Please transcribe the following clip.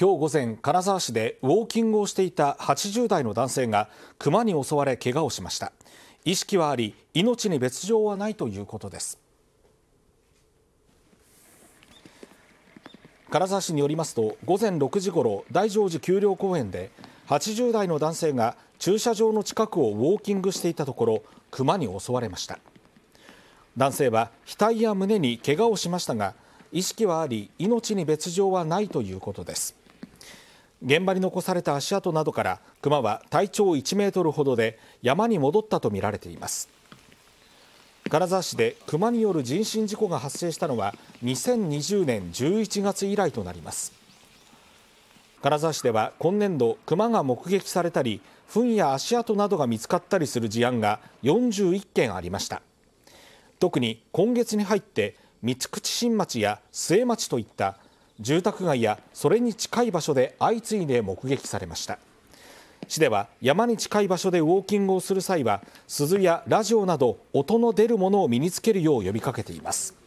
今日午前金沢市でウォーキングをしていた80代の男性が熊に襲われ怪我をしました意識はあり命に別状はないということです金沢市によりますと午前6時ごろ大乗寺丘陵公園で80代の男性が駐車場の近くをウォーキングしていたところ熊に襲われました男性は額や胸に怪我をしましたが意識はあり命に別状はないということです現場に残された足跡などからクマは体長1メートルほどで山に戻ったとみられています金沢市でクマによる人身事故が発生したのは2020年11月以来となります金沢市では今年度クマが目撃されたり糞や足跡などが見つかったりする事案が41件ありました特に今月に入って三口新町や末町といった住宅街やそれに近い場所で相次いで目撃されました市では山に近い場所でウォーキングをする際は鈴やラジオなど音の出るものを身につけるよう呼びかけています